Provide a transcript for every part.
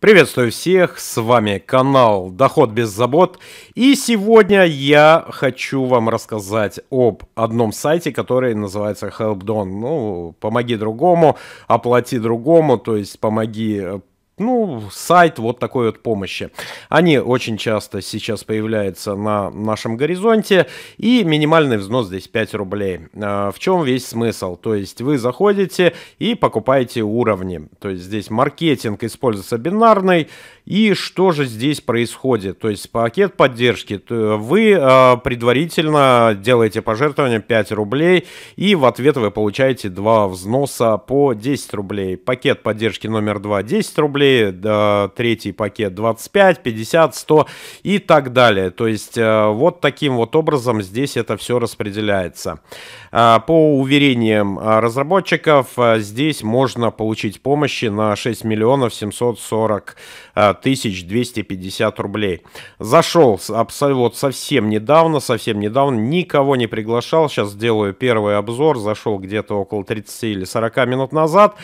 Приветствую всех, с вами канал Доход без забот. И сегодня я хочу вам рассказать об одном сайте, который называется Helpdon. Ну, помоги другому, оплати другому, то есть помоги э, ну, сайт вот такой вот помощи. Они очень часто сейчас появляются на нашем горизонте, и минимальный взнос здесь 5 рублей. А, в чем весь смысл? То есть вы заходите и покупаете уровни. То есть здесь маркетинг используется бинарный, и что же здесь происходит? То есть пакет поддержки. Вы э, предварительно делаете пожертвование 5 рублей, и в ответ вы получаете два взноса по 10 рублей. Пакет поддержки номер 2 10 рублей, третий пакет 25, 50, 100 и так далее. То есть э, вот таким вот образом здесь это все распределяется. Э, по уверениям разработчиков, здесь можно получить помощи на 6 миллионов 740 1250 рублей. Зашел вот совсем недавно, совсем недавно, никого не приглашал. Сейчас сделаю первый обзор. Зашел где-то около 30 или 40 минут назад.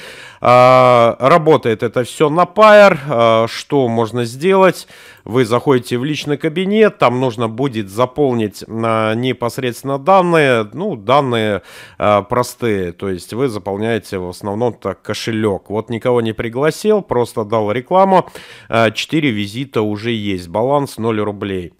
А, работает это все на Pair. А, что можно сделать? Вы заходите в личный кабинет, там нужно будет заполнить а, непосредственно данные. Ну, данные простые, то есть вы заполняете в основном так кошелек. Вот никого не пригласил, просто дал рекламу. 4 визита уже есть. Баланс 0 рублей.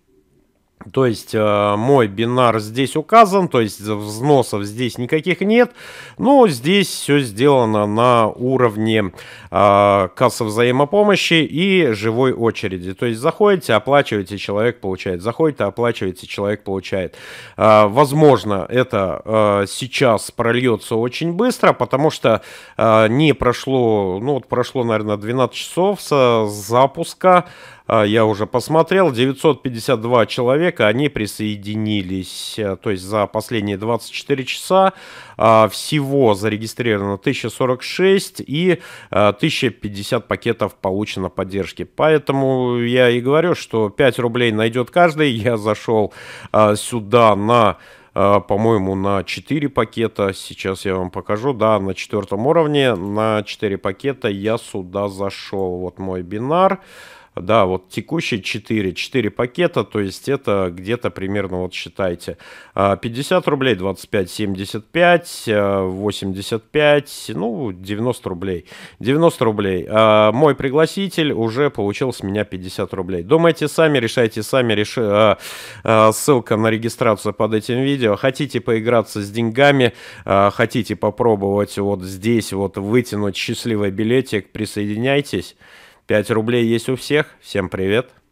То есть э, мой бинар здесь указан, то есть взносов здесь никаких нет, но ну, здесь все сделано на уровне э, кассы взаимопомощи и живой очереди. То есть заходите, оплачиваете, человек получает, заходите, оплачиваете, человек получает. Э, возможно, это э, сейчас прольется очень быстро, потому что э, не прошло, ну вот прошло, наверное, 12 часов с запуска, э, я уже посмотрел, 952 человека века они присоединились, э, то есть за последние 24 часа а, всего зарегистрировано 1046 и 1050 э, пакетов получено поддержки. Поэтому я и говорю, что 5 рублей найдет каждый. Я зашел э, сюда на по-моему, на 4 пакета. Сейчас я вам покажу. Да, на четвертом уровне на 4 пакета я сюда зашел. Вот мой бинар да, вот текущие 4, 4 пакета, то есть это где-то примерно, вот считайте, 50 а, рублей, 25, 75, 85, ну, 90 рублей. 90 рублей. А, мой пригласитель уже получил с меня 50 рублей. Думайте сами, решайте сами. Реши... А, ссылка на регистрацию под этим видео. Хотите поиграться с деньгами, хотите попробовать вот здесь вот вытянуть счастливый билетик, присоединяйтесь. 5 рублей есть у всех. Всем привет.